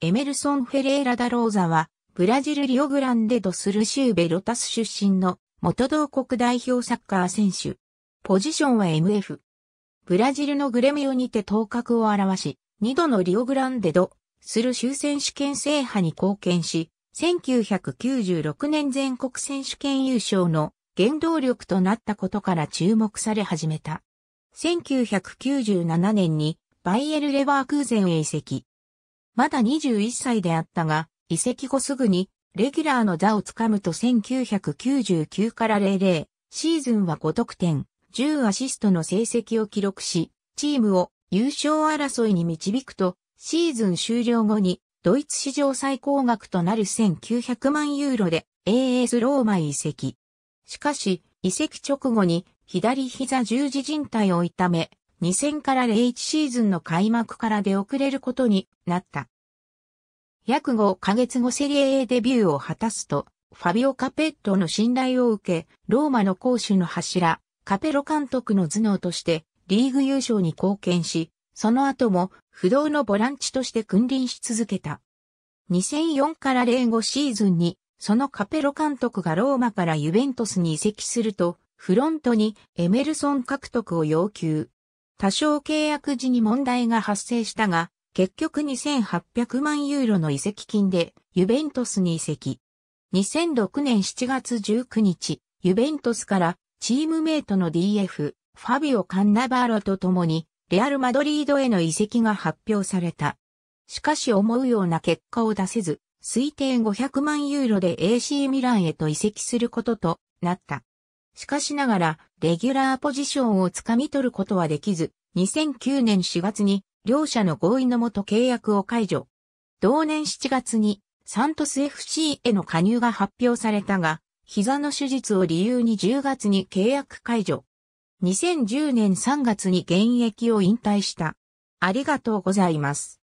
エメルソン・フェレーラ・ダローザは、ブラジルリオグランデドスル州ベロタス出身の元同国代表サッカー選手。ポジションは MF。ブラジルのグレミオにて頭角を現し、二度のリオグランデドスル州選手権制覇に貢献し、1996年全国選手権優勝の原動力となったことから注目され始めた。1997年にバイエル・レバークーゼンへ移籍。まだ21歳であったが、移籍後すぐに、レギュラーの座をつかむと1999から00、シーズンは5得点、10アシストの成績を記録し、チームを優勝争いに導くと、シーズン終了後に、ドイツ史上最高額となる1900万ユーロで AS ローマ移籍。しかし、移籍直後に左膝十字靭帯を痛め、2000から01シーズンの開幕から出遅れることになった。約5ヶ月後セリエ A デビューを果たすと、ファビオ・カペットの信頼を受け、ローマの攻守の柱、カペロ監督の頭脳としてリーグ優勝に貢献し、その後も不動のボランチとして君臨し続けた。2004から05シーズンに、そのカペロ監督がローマからユベントスに移籍すると、フロントにエメルソン獲得を要求。多少契約時に問題が発生したが、結局2800万ユーロの移籍金でユベントスに移籍。2006年7月19日、ユベントスからチームメイトの DF、ファビオ・カンナバーロと共にレアル・マドリードへの移籍が発表された。しかし思うような結果を出せず、推定500万ユーロで AC ミランへと移籍することとなった。しかしながら、レギュラーポジションをつかみ取ることはできず、2009年4月に両者の合意のもと契約を解除。同年7月にサントス FC への加入が発表されたが、膝の手術を理由に10月に契約解除。2010年3月に現役を引退した。ありがとうございます。